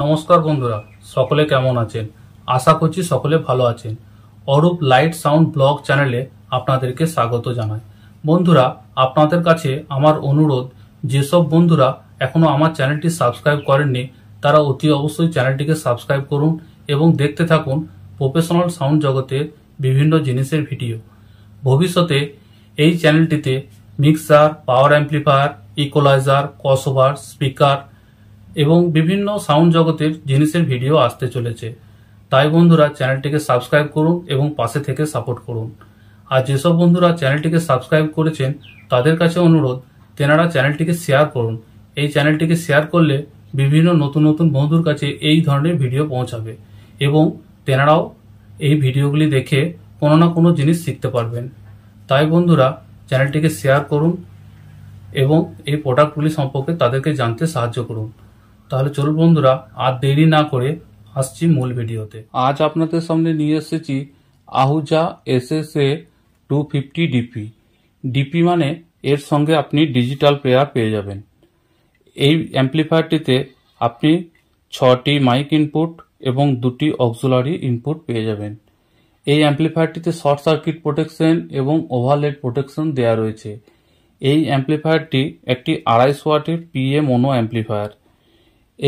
নমস্কার বন্ধুরা সকলে কেমন আছেন আশা করছি সকলে ভালো আছেন অরূপ লাইট সাউন্ড ব্লগ চ্যানেলে আপনাদেরকে স্বাগত জানাই বন্ধুরা আপনাদের কাছে আমার অনুরোধ যেসব বন্ধুরা এখনো আমার চ্যানেলটি সাবস্ক্রাইব করেননি তারা অতি অবশ্যই চ্যানেলটিকে সাবস্ক্রাইব করুন এবং দেখতে থাকুন প্রফেশনাল সাউন্ড জগতের বিভিন্ন জিনিসের ভিডিও ভবিষ্যতে এই চ্যানেলটিতে mixer power amplifier equaliser crossover speaker এবং বিভিন্ন সাউন্ড জগতের জিনিসের ভিডিও আসতে চলেছে তাই বন্ধুরা চ্যানেলটিকে সাবস্ক্রাইব করুন এবং পাশে থেকে সাপোর্ট করুন আর যেসব বন্ধুরা চ্যানেলটিকে সাবস্ক্রাইব করেছেন তাদের কাছে অনুরোধ তেনারা চ্যানেলটিকে শেয়ার করুন এই চ্যানেলটিকে শেয়ার করলে বিভিন্ন নতুন নতুন বন্ধুর কাছে এই ধরনের ভিডিও পৌঁছাবে এবং তেনারাও এই ভিডিওগুলি দেখে কোনো না কোনো জিনিস শিখতে পারবেন তাই বন্ধুরা চ্যানেলটিকে শেয়ার করুন এবং এই প্রোডাক্টগুলি সম্পর্কে তাদেরকে জানতে সাহায্য করুন তাহলে চলুন বন্ধুরা আর দেরি না করে আসছি মূল ভিডিওতে আজ আপনাদের সামনে নিয়ে এসেছি Ahuja S S A two fifty DP DP মানে এর সঙ্গে আপনি ডিজিটাল প্লেয়ার পেয়ে যাবেন এই অ্যাম্প্লিফায়ারটিতে আপনি ছটি মাইক ইনপুট এবং দুটি অক্সুলারি ইনপুট পেয়ে যাবেন এই অ্যাম্প্লিফায়ারটিতে শর্ট সার্কিট প্রোটেকশন এবং ওভারলেড প্রোটেকশন দেয়া রয়েছে এই অ্যাম্প্লিফায়ারটি একটি আড়াইশো ওয়াটের পিএ মোনো অ্যাম্প্লিফায়ার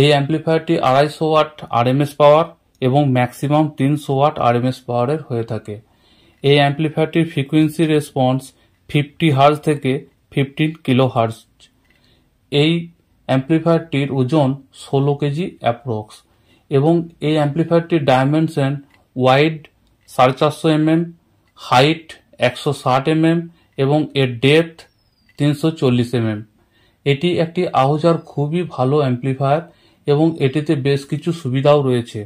এই অ্যাম্প্লিফায়ারটি আড়াইশো ওয়াট আরএমএস পাওয়ার এবং ম্যাক্সিমাম তিনশো ওয়াট আরএমএস পাওয়ারের হয়ে থাকে এই অ্যাম্প্লিফায়ারটির ফ্রিকোয়েন্সি রেসপন্স ফিফটি হার্জ থেকে ফিফটিন কিলো হার্জ এই অ্যাম্প্লিফায়ারটির ওজন ষোলো কেজি অ্যাপ্রক্স এবং এই অ্যাম্প্লিফায়ারটির ডায়মেনশন ওয়াইড সাড়ে চারশো এমএম হাইট একশো ষাট এমএম এবং এর ডেপথ তিনশো চল্লিশ এমএম এটি একটি আহুজার খুবই ভালো অ্যাম্প্লিফায়ার এবং এটিতে বেশ কিছু সুবিধাও রয়েছে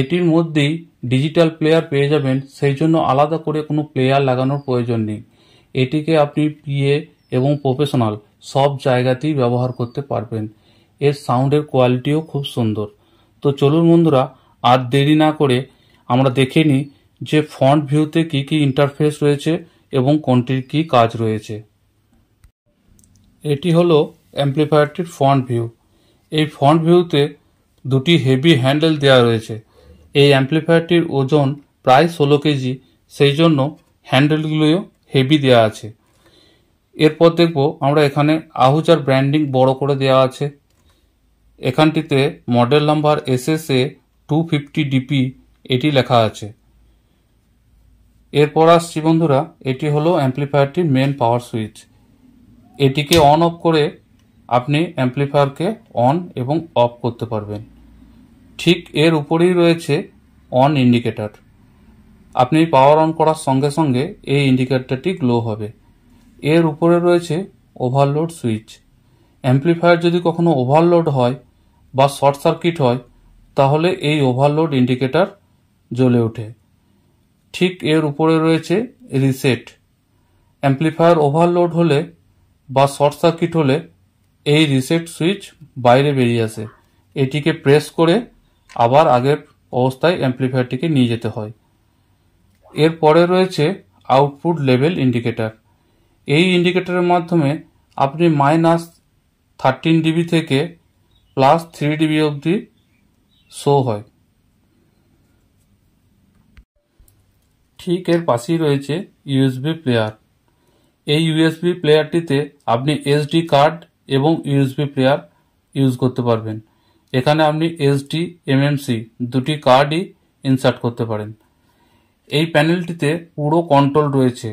এটির মধ্যেই ডিজিটাল প্লেয়ার পেয়ে যাবেন সেই জন্য আলাদা করে কোনো প্লেয়ার লাগানোর প্রয়োজন নেই এটিকে আপনি পিএ এবং প্রফেশনাল সব জায়গাতেই ব্যবহার করতে পারবেন এর সাউন্ডের কোয়ালিটিও খুব সুন্দর তো চলুন বন্ধুরা আর দেরি না করে আমরা দেখে নিই যে ফন্ট ভিউতে কি কি ইন্টারফেস রয়েছে এবং কোনটির কি কাজ রয়েছে এটি হলো অ্যাম্প্লিফায়ারটির ফ্রন্ট ভিউ এই ফ্রন্ট ভিউতে দুটি হেভি হ্যান্ডেল দেওয়া রয়েছে এই অ্যাম্প্লিফায়ারটির ওজন প্রায় ষোলো কেজি সেই জন্য হ্যান্ডেলগুলিও হেভি দেওয়া আছে এরপর দেখব আমরা এখানে আহুজার ব্র্যান্ডিং বড় করে দেওয়া আছে এখানটিতে model number S S A two fifty DP এটি লেখা আছে এরপর আসছি বন্ধুরা এটি হলো অ্যাম্প্লিফায়ারটির মেন পাওয়ার সুইচ এটিকে অন অফ করে আপনি অ্যাম্পলিফায়ারকে অন এবং অফ করতে পারবেন ঠিক এর উপরেই রয়েছে অন ইন্ডিকেটর আপনি পাওয়ার অন করার সঙ্গে সঙ্গে এই ইন্ডিকেটরটি গ্লো হবে এর উপরে রয়েছে ওভারলোড সুইচ অ্যাম্পলিফায়ার যদি কখনো ওভারলোড হয় বা শর্ট সার্কিট হয় তাহলে এই ওভারলোড ইন্ডিকেটর জ্বলে ওঠে ঠিক এর উপরে রয়েছে রিসেট অ্যাম্পলিফায়ার ওভারলোড হলে বা শর্ট সার্কিট হলে এই রিসেট সুইচ বাইরে বেরিয়ে আসে এটিকে প্রেস করে আবার আগের অবস্থায় অ্যাম্প্লিফায়ারটিকে নিয়ে যেতে হয় এরপরে রয়েছে আউটপুট লেভেল ইন্ডিকেটার এই ইন্ডিকেটারের মাধ্যমে আপনি মাইনাস থার্টিন ডিবি থেকে প্লাস থ্রি ডিবি অবধি শো হয় ঠিক এর পাশেই রয়েছে ইউএসবি প্লেয়ার এই ইউএসবি প্লেয়ারটিতে আপনি এসডি কার্ড এবং ইউএসবি প্লেয়ার ইউজ করতে পারবেন এখানে আপনি এসডি এমএমসি দুটি কার্ডই ইনসার্ট করতে পারেন এই প্যানেলটিতে পুরো কন্ট্রোল রয়েছে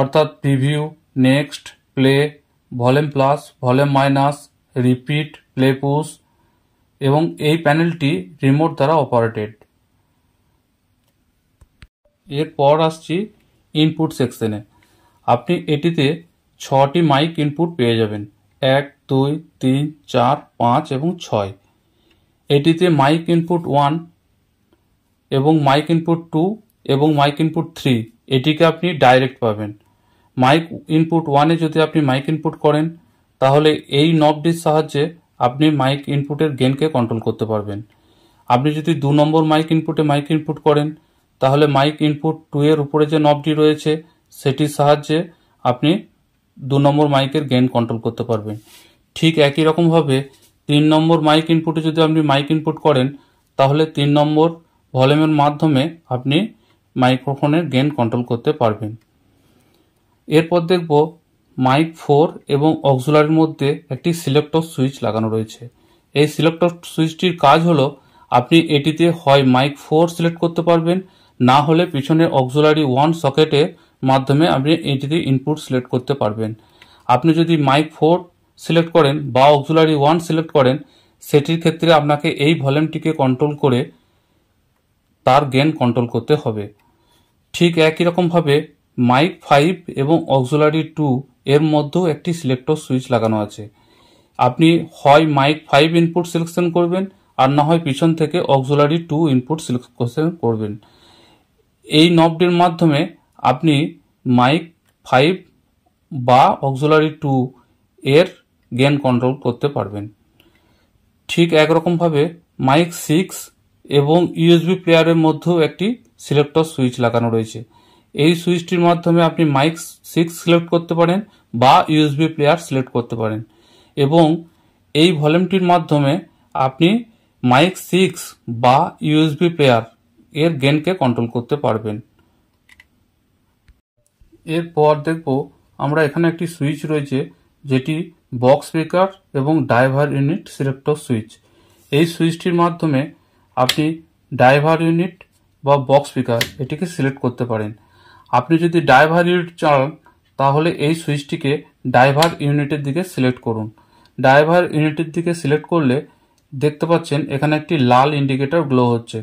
অর্থাৎ preview next play volume plus volume minus repeat play push এবং এই প্যানেলটি রিমোট দ্বারা অপারেটেড এরপর আসছি ইনপুট সেকশনে আপনি এটিতে ছটি মাইক ইনপুট পেয়ে যাবেন এক দুই তিন চার পাঁচ এবং ছয় এটিতে মাইক ইনপুট ওয়ান এবং মাইক ইনপুট টু এবং মাইক ইনপুট থ্রি এটিকে আপনি ডাইরেক্ট পাবেন মাইক ইনপুট ওয়ানে যদি আপনি মাইক ইনপুট করেন তাহলে এই নবটির সাহায্যে আপনি মাইক ইনপুটের গেনকে কন্ট্রোল করতে পারবেন আপনি যদি দু নম্বর মাইক ইনপুটে মাইক ইনপুট করেন তাহলে মাইক ইনপুট টু এর উপরে যে নবটি রয়েছে সেটির সাহায্যে আপনি দু নম্বর মাইকের গেন কন্ট্রোল করতে পারবেন ঠিক একই রকমভাবে তিন নম্বর মাইক ইনপুটে যদি আপনি মাইক ইনপুট করেন তাহলে তিন নম্বর ভলিউমের মাধ্যমে আপনি মাইক্রোফোনের গেন কন্ট্রোল করতে পারবেন এরপর দেখব মাইক ফোর এবং অক্সুলারির মধ্যে একটি সিলেক্টর সুইচ লাগানো রয়েছে এই সিলেক্টর সুইচটির কাজ হল আপনি এটিতে হয় মাইক ফোর সিলেক্ট করতে পারবেন না হলে পিছনে অক্সুলারি ওয়ান সকেটে মাধ্যমে আপনি এটিতে ইনপুট সিলেক্ট করতে পারবেন আপনি যদি মাইক ফোর সিলেক্ট করেন বা অক্সুলারি ওয়ান সিলেক্ট করেন সেটির ক্ষেত্রে আপনাকে এই ভলিউমটিকে কন্ট্রোল করে তার গেন কন্ট্রোল করতে হবে ঠিক একই রকমভাবে মাইক ফাইভ এবং অক্সুলারি টু এর মধ্যেও একটি সিলেক্টর সুইচ লাগানো আছে আপনি হয় মাইক ফাইভ ইনপুট সিলেকশন করবেন আর না হয় পিছন থেকে অক্সুলারি টু ইনপুট সিলেকশন করবেন এই নবটির মাধ্যমে আপনি মাইক ফাইভ বা অক্সোলারি টু এর গেন কন্ট্রোল করতে পারবেন ঠিক একরকমভাবে মাইক সিক্স এবং ইউএসবি প্লেয়ারের মধ্যেও একটি সিলেক্টর সুইচ লাগানো রয়েছে এই সুইচটির মাধ্যমে আপনি মাইক সিক্স সিলেক্ট করতে পারেন বা ইউএসবি প্লেয়ার সিলেক্ট করতে পারেন এবং এই ভলিউমটির মাধ্যমে আপনি মাইক সিক্স বা ইউএসবি প্লেয়ার এর গেনকে কন্ট্রোল করতে পারবেন এরপর দেখব আমরা এখানে একটি সুইচ রয়েছে যেটি বক্স স্পিকার এবং ড্রাইভার ইউনিট সিলেক্টর সুইচ এই সুইচটির মাধ্যমে আপনি ড্রাইভার ইউনিট বা বক্স স্পিকার এটিকে সিলেক্ট করতে পারেন আপনি যদি ড্রাইভার ইউনিট চালান তাহলে এই সুইচটিকে ড্রাইভার ইউনিটের দিকে সিলেক্ট করুন ড্রাইভার ইউনিটের দিকে সিলেক্ট করলে দেখতে পাচ্ছেন এখানে একটি লাল ইন্ডিকেটর গ্লো হচ্ছে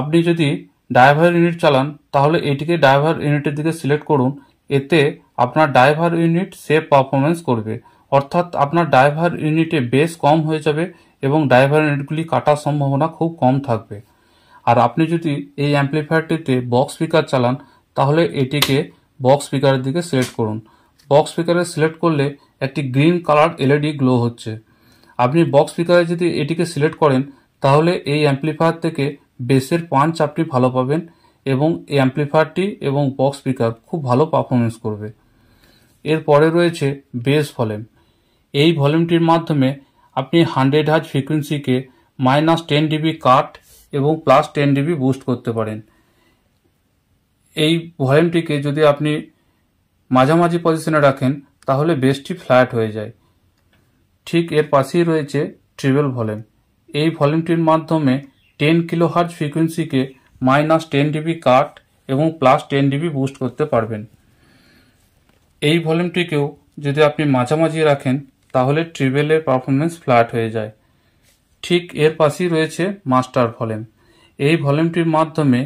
আপনি যদি ড্রাইভার ইউনিট চালান তাহলে এটিকে ড্রাইভার ইউনিটের দিকে সিলেক্ট করুন এতে আপনার ড্রাইভার ইউনিট সেফ পারফরমেন্স করবে অর্থাৎ আপনার ড্রাইভার ইউনিটে বেস কম হয়ে যাবে এবং ড্রাইভার ইউনিটগুলি কাটার সম্ভাবনা খুব কম থাকবে আর আপনি যদি এই অ্যাম্প্লিফায়ারটিতে বক্স স্পিকার চালান তাহলে এটিকে বক্স স্পিকারের দিকে সিলেক্ট করুন বক্স স্পিকারে সিলেক্ট করলে একটি গ্রিন কালার এলইডি গ্লো হচ্ছে আপনি বক্স স্পিকারে যদি এটিকে সিলেক্ট করেন তাহলে এই অ্যাম্প্লিফায়ার থেকে বেসের পাঞ্চ আপনি ভালো পাবেন এবং এই অ্যাম্পলিফায়ারটি এবং বক্স স্পিকার খুব ভালো পারফরমেন্স করবে এরপরে রয়েছে বেস ভলিউম এই ভলিউমটির মাধ্যমে আপনি হান্ড্রেড হাজ ফ্রিকোয়েন্সিকে মাইনাস টেন ডিবি কাট এবং প্লাস টেন ডিবি বুস্ট করতে পারেন এই ভলিউমটিকে যদি আপনি মাঝামাঝি পজিশনে রাখেন তাহলে বেসটি ফ্ল্যাট হয়ে যায় ঠিক এর পাশেই রয়েছে ট্রিবেল ভলিউম এই ভলিউমটির মাধ্যমে টেন কিলো হার্জ ফ্রিকোয়েন্সিকে মাইনাস টেন ডিবি কাট এবং প্লাস টেন ডিবি বুস্ট করতে পারবেন এই ভলিউমটিকেও যদি আপনি মাঝামাঝি রাখেন তাহলে ট্রিবেলের পারফরমেন্স ফ্ল্যাট হয়ে যায় ঠিক এর পাশেই রয়েছে মাস্টার ভলিউম এই ভলিউমটির মাধ্যমে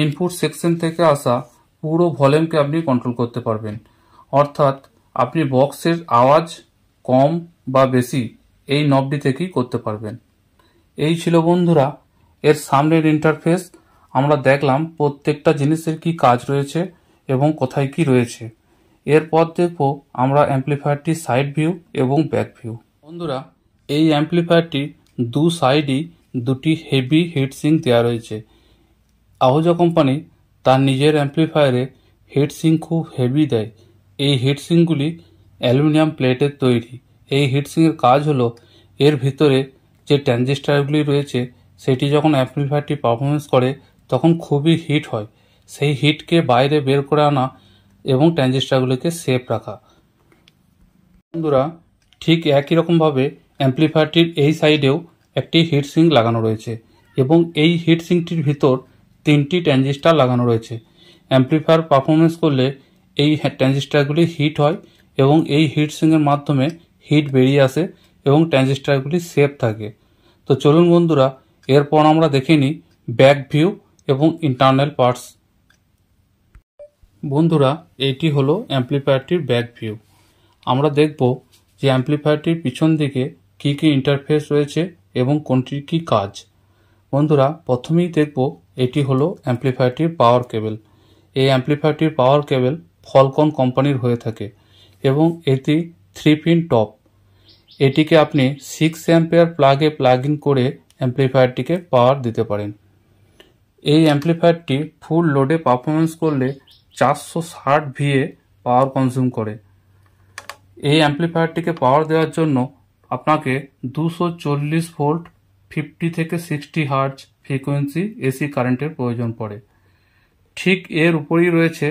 ইনপুট সেকশন থেকে আসা পুরো ভলিউমকে আপনি কন্ট্রোল করতে পারবেন অর্থাৎ আপনি বক্সের আওয়াজ কম বা বেশি এই নবটি থেকেই করতে পারবেন এই ছিল বন্ধুরা এর সামনের ইন্টারফেস আমরা দেখলাম প্রত্যেকটা জিনিসের কি কাজ রয়েছে এবং কোথায় কি রয়েছে এরপর দেখব আমরা অ্যাম্পলিফায়ারটি সাইড ভিউ এবং ব্যাক ভিউ বন্ধুরা এই অ্যাম্পলিফায়ারটি দু সাইডই দুটি হেভি হিটসিং দেওয়া রয়েছে আহুজা কোম্পানি তার নিজের অ্যাম্পলিফায়ারে হিটসিং খুব হেভি দেয় এই হিটসিংগুলি অ্যালুমিনিয়াম প্লেটের তৈরি এই হিটসিংয়ের কাজ হলো এর ভিতরে যে ট্যানজিস্টারগুলি রয়েছে সেটি যখন অ্যাম্পলিফায়ারটি পারফরমেন্স করে তখন খুবই হিট হয় সেই হিটকে বাইরে বের করে আনা এবং ট্রানজিস্টারগুলিকে সেফ রাখা বন্ধুরা ঠিক একই রকমভাবে অ্যাম্পলিফায়ারটির এই সাইডেও একটি হিট সিং লাগানো রয়েছে এবং এই হিট সিংটির ভিতর তিনটি ট্রানজিস্টার লাগানো রয়েছে অ্যাম্পলিফায়ার পারফরমেন্স করলে এই হ্যাঁ, ট্রানজিস্টারগুলি হিট হয় এবং এই হিট সিংয়ের মাধ্যমে হিট বেরিয়ে আসে এবং ট্রানজিস্টারগুলি সেফ থাকে তো চলুন বন্ধুরা এরপর আমরা দেখে নিই ব্যাক ভিউ এবং ইন্টারনাল পার্টস বন্ধুরা এটি হলো অ্যাম্প্লিফায়ারটির ব্যাক ভিউ আমরা দেখব যে অ্যাম্প্লিফায়ারটির পিছন দিকে কী কী ইন্টারফেস রয়েছে এবং কোনটির কী কাজ বন্ধুরা প্রথমেই দেখব এটি হলো অ্যাম্প্লিফায়ারটির পাওয়ার কেবল এই অ্যাম্প্লিফায়ারটির পাওয়ার কেবল ফলকন কোম্পানির হয়ে থাকে এবং এটি থ্রি পিন টপ এটিকে আপনি সিক্স অ্যাম্পেয়ার প্লাগে প্লাগ ইন করে অ্যাম্প্লিফায়ারটিকে পাওয়ার দিতে পারেন এই অ্যাম্প্লিফায়ারটি ফুল লোডে পারফরমেন্স করলে চারশো ষাট ভিএ পাওয়ার কনজিউম করে এই অ্যাম্প্লিফায়ারটিকে পাওয়ার দেওয়ার জন্য আপনাকে দুশো চল্লিশ ভোল্ট ফিফটি থেকে সিক্সটি হার্জ ফ্রিকোয়েন্সি এসি কারেন্টের প্রয়োজন পড়ে ঠিক এর উপরেই রয়েছে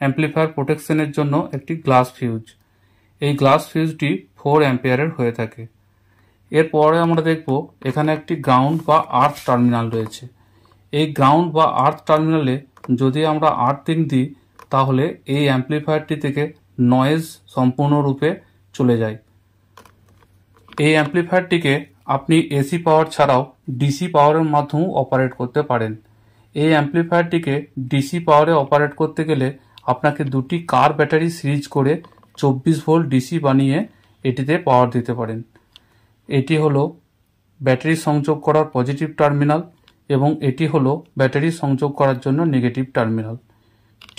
অ্যাম্প্লিফায়ার প্রোটেকশনের জন্য একটি গ্লাস ফিউজ এই গ্লাস ফিউজটি ফোর অ্যাম্পিয়ারের হয়ে থাকে এরপরে আমরা দেখব এখানে একটি গ্রাউন্ড বা আর্থ টার্মিনাল রয়েছে এই গ্রাউন্ড বা আর্থ টার্মিনালে যদি আমরা আর্থিং দিই তাহলে এই অ্যাম্প্লিফায়ারটি থেকে নয়েজ সম্পূর্ণরূপে চলে যায় এই অ্যাম্প্লিফায়ারটিকে আপনি এসি পাওয়ার ছাড়াও ডিসি পাওয়ারের মাধ্যমেও অপারেট করতে পারেন এই অ্যাম্প্লিফায়ারটিকে ডিসি পাওয়ারে অপারেট করতে গেলে আপনাকে দুটি কার ব্যাটারি সিরিজ করে চব্বিশ ভোল্ট ডিসি বানিয়ে এটিতে পাওয়ার দিতে পারেন এটি হলো ব্যাটারি সংযোগ করার পজিটিভ টার্মিনাল এবং এটি হলো ব্যাটারি সংযোগ করার জন্য নেগেটিভ টার্মিনাল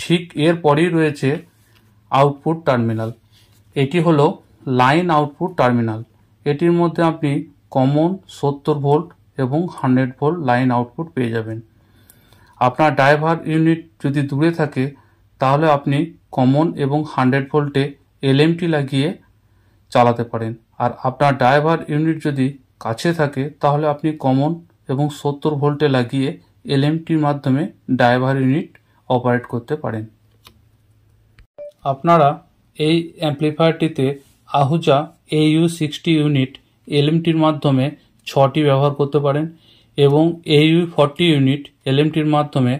ঠিক এর পরেই রয়েছে আউটপুট টার্মিনাল এটি হলো লাইন আউটপুট টার্মিনাল এটির মধ্যে আপনি কমন সত্তর ভোল্ট এবং হান্ড্রেড ভোল্ট লাইন আউটপুট পেয়ে যাবেন আপনার ড্রাইভার ইউনিট যদি দূরে থাকে তাহলে আপনি কমন এবং হান্ড্রেড ভোল্টে এলএমটি লাগিয়ে চালাতে পারেন আর আপনার ড্রাইভার ইউনিট যদি কাছে থাকে তাহলে আপনি কমন এবং সত্তর ভোল্টে লাগিয়ে এলএমটির মাধ্যমে ড্রাইভার ইউনিট অপারেট করতে পারেন আপনারা এই অ্যাম্প্লিফায়ারটিতে আহুজা এইউ সিক্সটি ইউনিট এলএমটির মাধ্যমে ছটি ব্যবহার করতে পারেন এবং এইউ ফর্টি ইউনিট এলএমটির মাধ্যমে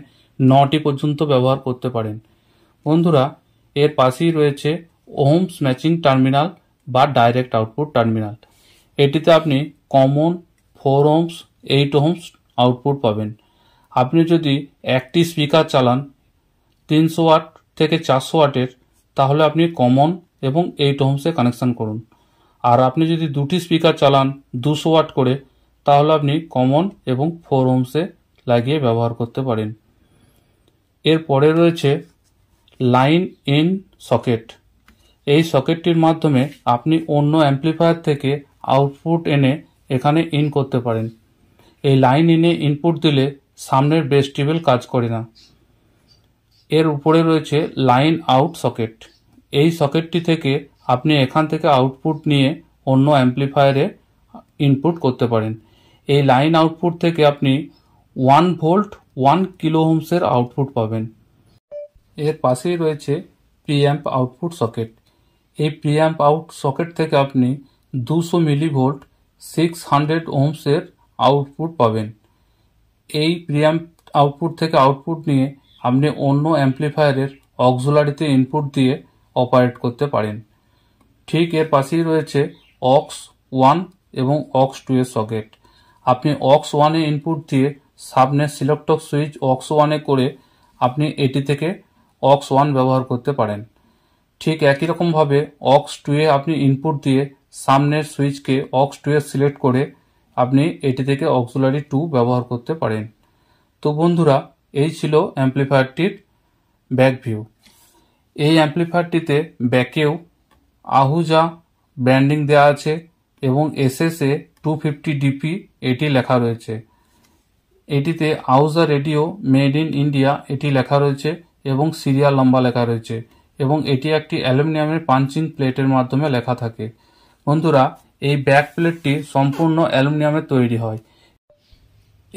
নটি পর্যন্ত ব্যবহার করতে পারেন বন্ধুরা এর পাশেই রয়েছে ওহমস ম্যাচিং টার্মিনাল বা ডাইরেক্ট আউটপুট টার্মিনাল এটিতে আপনি common four ohms eight ohms output পাবেন আপনি যদি একটি স্পিকার চালান তিনশো ওয়াট থেকে চারশো ওয়াটের তাহলে আপনি কমন এবং এইট হোমসে কানেকশান করুন আর আপনি যদি দুটি স্পিকার চালান দুশো ওয়াট করে তাহলে আপনি কমন এবং ফোর হোমসে লাগিয়ে ব্যবহার করতে পারেন এরপরে রয়েছে লাইন ইন সকেট এই সকেটটির মাধ্যমে আপনি অন্য অ্যাম্প্লিফায়ার থেকে আউটপুট এনে এখানে ইন করতে পারেন এই লাইন ইনে ইনপুট দিলে সামনের বেস কাজ করে না এর উপরে রয়েছে লাইন আউট সকেট এই সকেটটি থেকে আপনি এখান থেকে আউটপুট নিয়ে অন্য অ্যাম্প্লিফায়ারে ইনপুট করতে পারেন এই লাইন আউটপুট থেকে আপনি ওয়ান ভোল্ট ওয়ান কিলো হোমসের আউটপুট পাবেন এর পাশেই রয়েছে প্রিঅ্যাম্প আউটপুট সকেট এই প্রিয়াম্প আউট সকেট থেকে আপনি দুশো মিলিভোল্ট সিক্স হান্ড্রেড ওমসের আউটপুট পাবেন এই প্রিয়াম্প আউটপুট থেকে আউটপুট নিয়ে আপনি অন্য অ্যাম্প্লিফায়ারের অক্সোলারিতে ইনপুট দিয়ে অপারেট করতে পারেন ঠিক এর পাশেই রয়েছে অক্স ওয়ান এবং অক্স টু এর সকেট আপনি অক্স ওয়ানে ইনপুট দিয়ে সামনে সিলেক্টক সুইচ অক্স ওয়ানে করে আপনি এটি থেকে অক্স ওয়ান ব্যবহার করতে পারেন ঠিক একই রকমভাবে অক্স টুয়ে আপনি ইনপুট দিয়ে সামনের সুইচকে অক্স টুয়ে সিলেক্ট করে আপনি এটি থেকে অক্সুলারি টু ব্যবহার করতে পারেন তো বন্ধুরা এই ছিল অ্যাম্প্লিফায়ারটির ব্যাক ভিউ এই অ্যাম্প্লিফায়ারটিতে ব্যাকেও আহুজা ব্র্যান্ডিং দেওয়া আছে এবং এসএসএ টু ফিফটি ডিপি এটি লেখা রয়েছে এটিতে Ahuja radio made in India এটি লেখা রয়েছে এবং সিরিয়াল লম্বা লেখা রয়েছে এবং এটি একটি অ্যালুমিনিয়ামের পাঞ্চিং প্লেটের মাধ্যমে লেখা থাকে বন্ধুরা এই ব্যাক প্লেটটি সম্পূর্ণ অ্যালুমিনিয়ামের তৈরি হয়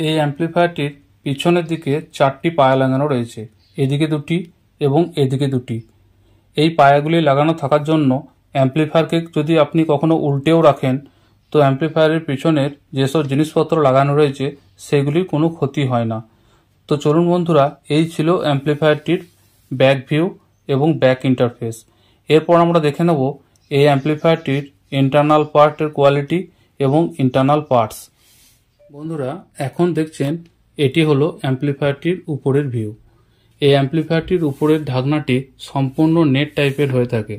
এই অ্যাম্প্লিফায়ারটির পিছনের দিকে চারটি পায়া লাগানো রয়েছে এদিকে দুটি এবং এদিকে দুটি এই পায়াগুলি লাগানো থাকার জন্য অ্যাম্প্লিফায়ারকে যদি আপনি কখনো উল্টেও রাখেন তো অ্যাম্প্লিফায়ারের পিছনের যেসব জিনিসপত্র লাগানো রয়েছে সেগুলির কোনো ক্ষতি হয় না তো চলুন বন্ধুরা এই ছিল অ্যাম্প্লিফায়ারটির ব্যাক ভিউ এবং ব্যাক ইন্টারফেস এরপর আমরা দেখে নেব এই অ্যাম্পলিফায়ারটির ইন্টারনাল পার্টের কোয়ালিটি এবং ইন্টারনাল পার্টস বন্ধুরা এখন দেখছেন এটি হলো অ্যাম্পলিফায়ারটির উপরের ভিউ এই অ্যাম্পলিফায়ারটির উপরের ঢাকনাটি সম্পূর্ণ নেট টাইপের হয়ে থাকে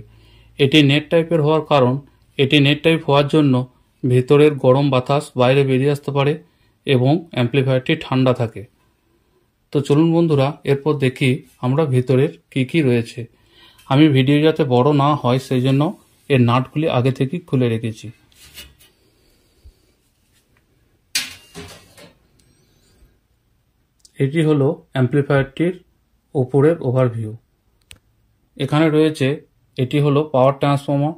এটি নেট টাইপের হওয়ার কারণ এটি নেট টাইপ হওয়ার জন্য ভেতরের গরম বাতাস বাইরে বেরিয়ে আসতে পারে এবং অ্যাম্পলিফায়ারটি ঠান্ডা থাকে তো চলুন বন্ধুরা এরপর দেখি আমরা ভেতরের কি কি রয়েছে আমি ভিডিও যাতে বড় না হয় সেই জন্য এর নাটগুলি আগে থেকে খুলে রেখেছি এটি হলো অ্যাম্প্লিফায়ারটির ওপরের ওভারভিউ এখানে রয়েছে এটি হলো পাওয়ার ট্রান্সফর্মার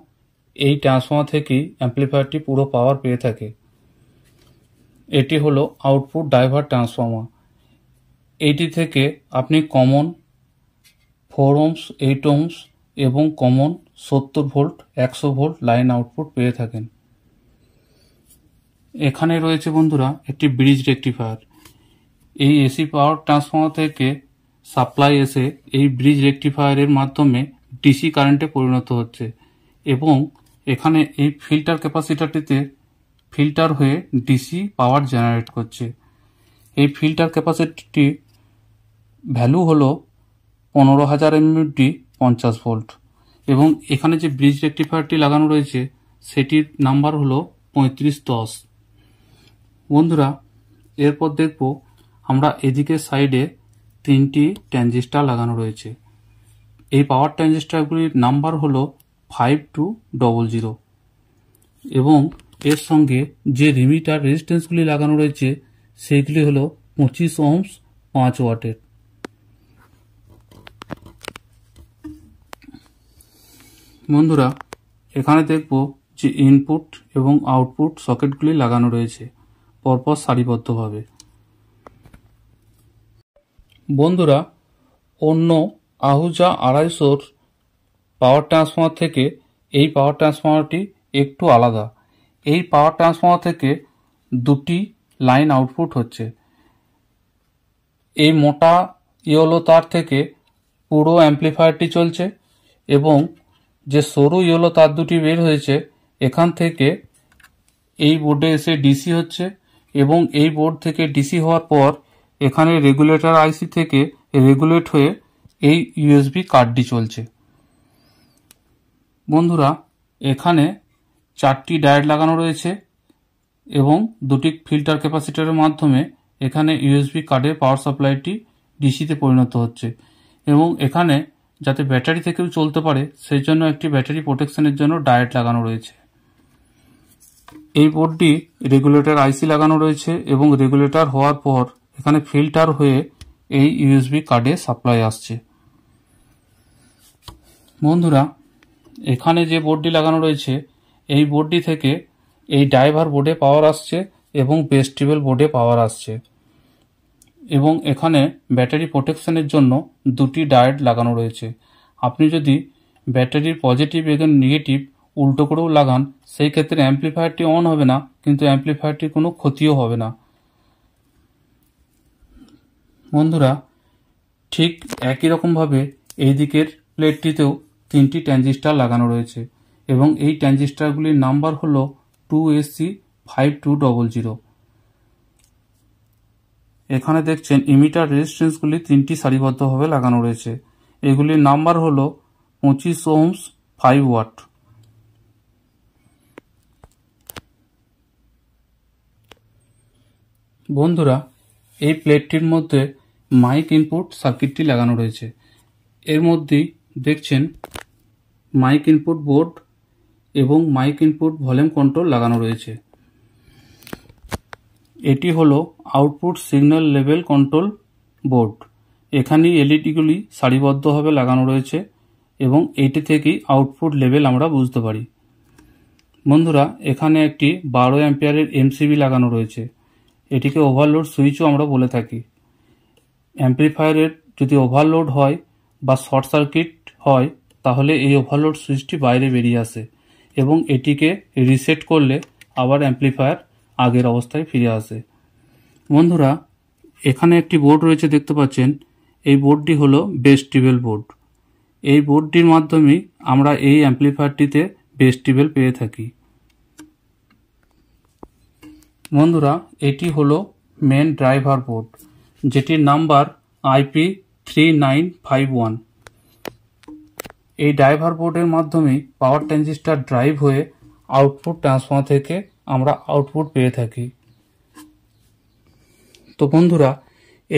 এই ট্রান্সফর্মার থেকেই অ্যাম্প্লিফায়ারটি পুরো পাওয়ার পেয়ে থাকে এটি হলো আউটপুট ডাইভার ট্রান্সফর্মার এটি থেকে আপনি common four ohms eight ohms এবং কমন সত্তর ভোল্ট একশো ভোল্ট লাইন আউটপুট পেয়ে থাকেন এখানে রয়েছে বন্ধুরা একটি ব্রিজ রেকটিফায়ার এই এসি পাওয়ার ট্রান্সফর্মার থেকে সাপ্লাই এসে এই ব্রিজ রেকটিফায়ারের মাধ্যমে ডিসি কারেন্টে পরিণত হচ্ছে এবং এখানে এই ফিল্টার ক্যাপাসিটারটিতে ফিল্টার হয়ে ডিসি পাওয়ার জেনারেট করছে এই ফিল্টার ক্যাপাসিটিটি ভ্যালু হলো পনেরো হাজার এমএমডি পঞ্চাশ ভোল্ট এবং এখানে যে ব্রিজ রেক্টিফায়ারটি লাগানো রয়েছে সেটির নাম্বার হলো পঁয়ত্রিশ দশ বন্ধুরা এরপর দেখব আমরা এদিকে সাইডে তিনটি ট্যানজিস্টার লাগানো রয়েছে এই পাওয়ার ট্যানজিস্টারগুলির নাম্বার হলো ফাইভ টু ডবল জিরো এবং এর সঙ্গে যে রিমিটার রেজিস্ট্যান্সগুলি লাগানো রয়েছে সেইগুলি হলো পঁচিশ ওমস পাঁচ ওয়াটের বন্ধুরা এখানে দেখব যে ইনপুট এবং আউটপুট সকেটগুলি লাগানো রয়েছে পরপর সারিবদ্ধভাবে বন্ধুরা অন্য আহুজা আড়াইশোর পাওয়ার ট্রান্সফর্মার থেকে এই পাওয়ার ট্রান্সফর্মারটি একটু আলাদা এই পাওয়ার ট্রান্সফর্মার থেকে দুটি লাইন আউটপুট হচ্ছে এই মোটা ইয়েলো তার থেকে পুরো অ্যাম্প্লিফায়ারটি চলছে এবং যে সরু ইয়েলো তার দুটি বের হয়েছে এখান থেকে এই বোর্ডে এসে ডিসি হচ্ছে এবং এই বোর্ড থেকে ডিসি হওয়ার পর এখানে রেগুলেটর আইসি থেকে রেগুলেট হয়ে এই ইউএসবি কার্ডটি চলছে বন্ধুরা এখানে চারটি ডায়েট লাগানো রয়েছে এবং দুটি ফিল্টার ক্যাপাসিটারের মাধ্যমে এখানে ইউএসবি কার্ডের পাওয়ার সাপ্লাইটি ডিসিতে পরিণত হচ্ছে এবং এখানে যাতে ব্যাটারি থেকেও চলতে পারে সেই জন্য একটি ব্যাটারি প্রোটেকশনের জন্য ডায়েট লাগানো রয়েছে এই বোর্ডটি রেগুলেটর আইসি লাগানো রয়েছে এবং রেগুলেটর হওয়ার পর এখানে ফিল্টার হয়ে এই ইউএসবি কার্ডে সাপ্লাই আসছে বন্ধুরা এখানে যে বোর্ডটি লাগানো রয়েছে এই বোর্ডটি থেকে এই ড্রাইভার বোর্ডে পাওয়ার আসছে এবং বেস্টিবেল বোর্ডে পাওয়ার আসছে এবং এখানে ব্যাটারি প্রোটেকশনের জন্য দুটি ডায়েট লাগানো রয়েছে আপনি যদি ব্যাটারির পজিটিভ এবং নেগেটিভ উল্টো করেও লাগান সেই ক্ষেত্রে অ্যাম্প্লিফায়ারটি অন হবে না কিন্তু অ্যাম্প্লিফায়ারটির কোনো ক্ষতিও হবে না বন্ধুরা ঠিক একই রকমভাবে এই দিকের প্লেটটিতেও তিনটি ট্রানজিস্টার লাগানো রয়েছে এবং এই ট্রানজিস্টারগুলির নাম্বার হলো two AC five two double zero এখানে দেখছেন ইমিটার রেজিস্ট্যান্সগুলি তিনটি সারিবদ্ধভাবে লাগানো রয়েছে এগুলির নাম্বার হল পঁচিশ ওমস ফাইভ ওয়াট বন্ধুরা এই প্লেটটির মধ্যে মাইক ইনপুট সার্কিটটি লাগানো রয়েছে এর মধ্যেই দেখছেন মাইক ইনপুট বোর্ড এবং মাইক ইনপুট ভলিউম কন্ট্রোল লাগানো রয়েছে এটি হল output signal level control board এখানেই এলইডিগুলি সারিবদ্ধভাবে লাগানো রয়েছে এবং এটি থেকেই আউটপুট লেভেল আমরা বুঝতে পারি বন্ধুরা এখানে একটি বারো অ্যাম্পিয়ারের এমসিবি লাগানো রয়েছে এটিকে ওভারলোড সুইচও আমরা বলে থাকি অ্যাম্পিফায়ারের যদি ওভারলোড হয় বা শর্ট সার্কিট হয় তাহলে এই ওভারলোড সুইচটি বাইরে বেরিয়ে আসে এবং এটিকে রিসেট করলে আবার অ্যাম্প্লিফায়ার আগের অবস্থায় ফিরে আসে বন্ধুরা এখানে একটি বোর্ড রয়েছে দেখতে পাচ্ছেন এই বোর্ডটি হলো বেস টিবেল বোর্ড এই বোর্ডটির মাধ্যমে আমরা এই অ্যাম্প্লিফায়ারটিতে বেস টিবেল পেয়ে থাকি বন্ধুরা এটি হলো মেন ড্রাইভার বোর্ড যেটির number IP three nine five one এই ড্রাইভার বোর্ডের মাধ্যমে পাওয়ার ট্রানজিস্টার ড্রাইভ হয়ে আউটপুট ট্রান্সফর্মার থেকে আমরা আউটপুট পেয়ে থাকি তো বন্ধুরা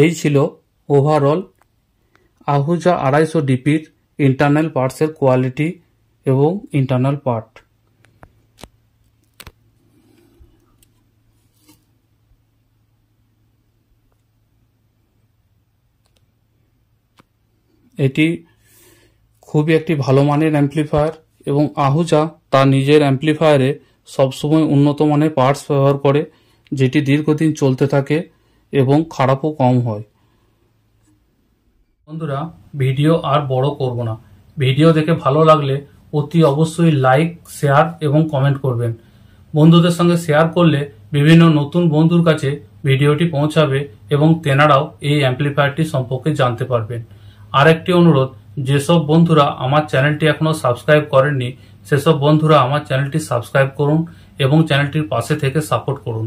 এই ছিল ওভারঅল আহুজা আড়াইশো ডিপির ইন্টারনাল পার্টসের কোয়ালিটি এবং ইন্টারনাল পার্ট এটি খুবই একটি ভালো মানের অ্যাম্পলিফায়ার এবং আহুজা তার নিজের অ্যাম্পলিফায়ারে সবসময় উন্নত মানের পার্টস ব্যবহার করে যেটি দীর্ঘদিন চলতে থাকে এবং খারাপও কম হয় বন্ধুরা ভিডিও আর বড় করব না ভিডিও দেখে ভালো লাগলে অতি অবশ্যই লাইক শেয়ার এবং কমেন্ট করবেন বন্ধুদের সঙ্গে শেয়ার করলে বিভিন্ন নতুন বন্ধুর কাছে ভিডিওটি পৌঁছাবে এবং তেনারাও এই অ্যাম্প্লিফায়ারটি সম্পর্কে জানতে পারবেন আরেকটি অনুরোধ যেসব বন্ধুরা আমার চ্যানেলটি এখনও সাবস্ক্রাইব করেননি সেসব বন্ধুরা আমার চ্যানেলটি সাবস্ক্রাইব করুন এবং চ্যানেলটির পাশে থেকে সাপোর্ট করুন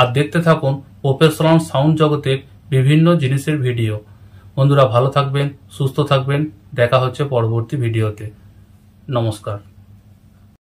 আর দেখতে থাকুন প্রফেশনাল সাউন্ড জগতের বিভিন্ন জিনিসের ভিডিও বন্ধুরা ভালো থাকবেন সুস্থ থাকবেন দেখা হচ্ছে পরবর্তী ভিডিওতে নমস্কার